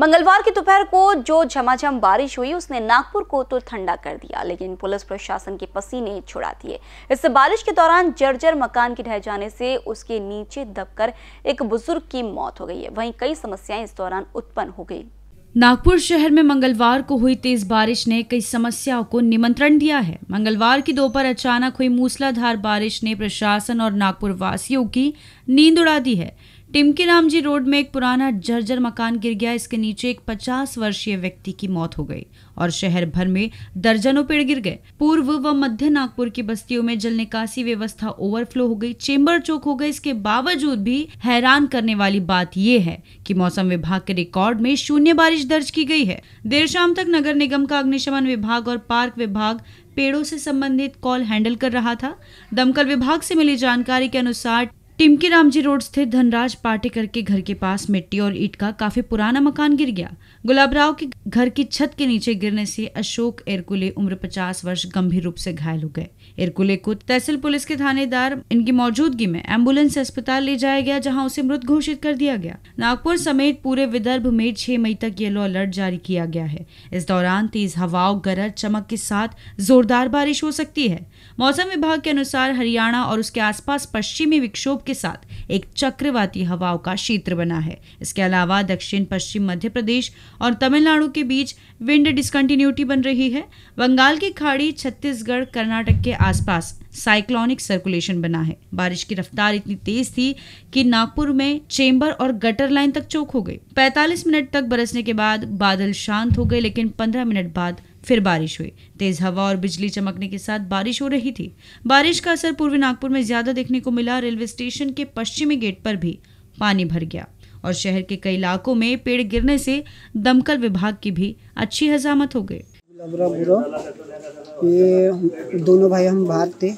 मंगलवार की दोपहर को जो झमाझम बारिश हुई उसने नागपुर को तो ठंडा कर दिया लेकिन पुलिस प्रशासन के पसीने छुड़ा दिए इस बारिश के दौरान जर्जर मकान के ढह जाने से उसके नीचे दबकर एक बुजुर्ग की मौत हो गई है वहीं कई समस्याएं इस दौरान उत्पन्न हो गई नागपुर शहर में मंगलवार को हुई तेज बारिश ने कई समस्याओं को निमंत्रण दिया है मंगलवार की दोपहर अचानक हुई मूसलाधार बारिश ने प्रशासन और नागपुर वासियों की नींद उड़ा दी है टिमकी राम जी रोड में एक पुराना जर्जर मकान गिर गया इसके नीचे एक 50 वर्षीय व्यक्ति की मौत हो गई और शहर भर में दर्जनों पेड़ गिर गए पूर्व व मध्य नागपुर की बस्तियों में जल निकासी व्यवस्था ओवरफ्लो हो गई चेंबर चौक हो गए इसके बावजूद भी हैरान करने वाली बात यह है कि मौसम विभाग के रिकॉर्ड में शून्य बारिश दर्ज की गई है देर शाम तक नगर निगम का अग्निशमन विभाग और पार्क विभाग पेड़ों से संबंधित कॉल हैंडल कर रहा था दमकल विभाग से मिली जानकारी के अनुसार टिमकी रामजी रोड स्थित धनराज पाटेकर के घर के पास मिट्टी और ईट का काफी पुराना मकान गिर गया गुलाबराव के घर की छत के नीचे गिरने से अशोक एरकुले उम्र 50 वर्ष गंभीर रूप से घायल हो गए एरकुले को तहसील पुलिस के थानेदार इनकी मौजूदगी में एम्बुलेंस अस्पताल ले जाया गया जहाँ उसे मृत घोषित कर दिया गया नागपुर समेत पूरे विदर्भ में छह मई तक येलो अलर्ट जारी किया गया है इस दौरान तेज हवाओं गरज चमक के साथ जोरदार बारिश हो सकती है मौसम विभाग के अनुसार हरियाणा और उसके आसपास पश्चिमी विक्षोभ के साथ एक चक्रवाती हवाओं का क्षेत्र बना है इसके अलावा दक्षिण पश्चिम मध्य प्रदेश और तमिलनाडु के बीच विंड डिस्कंटिन्यूटी बन रही है बंगाल की खाड़ी छत्तीसगढ़ कर्नाटक के आसपास साइक्लोनिक सर्कुलेशन बना है बारिश की रफ्तार इतनी तेज थी कि नागपुर में चेंबर और गटर लाइन तक चौक हो गई 45 मिनट तक बरसने के बाद बादल शांत हो गए लेकिन 15 मिनट बाद फिर बारिश हुई तेज हवा और बिजली चमकने के साथ बारिश हो रही थी बारिश का असर पूर्वी नागपुर में ज्यादा देखने को मिला रेलवे स्टेशन के पश्चिमी गेट पर भी पानी भर गया और शहर के कई इलाकों में पेड़ गिरने से दमकल विभाग की भी अच्छी हजामत हो गई ये दोनों भाई हम बाहर थे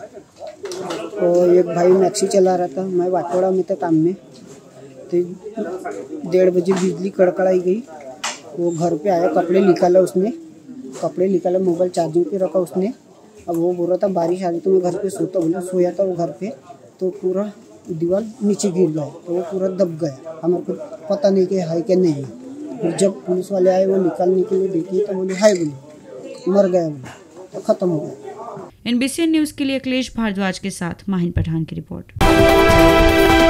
और एक भाई मैक्सी चला रहा था मैं वाटोड़ा में था काम में तो डेढ़ बजे बिजली कड़कड़ाई गई वो घर पे आया कपड़े निकाला उसने कपड़े निकाला मोबाइल चार्जिंग पे रखा उसने अब वो बोल रहा था बारिश आ गई तो मैं घर पे सोता बोला सोया था वो घर पे तो पूरा दीवार नीचे गिर गया तो वो पूरा दब गया हमारे को पता नहीं कि है कि नहीं फिर जब पुलिस वाले आए वो निकालने के लिए देखे तो बोले हाई बोले मर गया बोले तो ख़त्म हो गया एनबीसी न्यूज़ के लिए अखिलेश भारद्वाज के साथ माहिन पठान की रिपोर्ट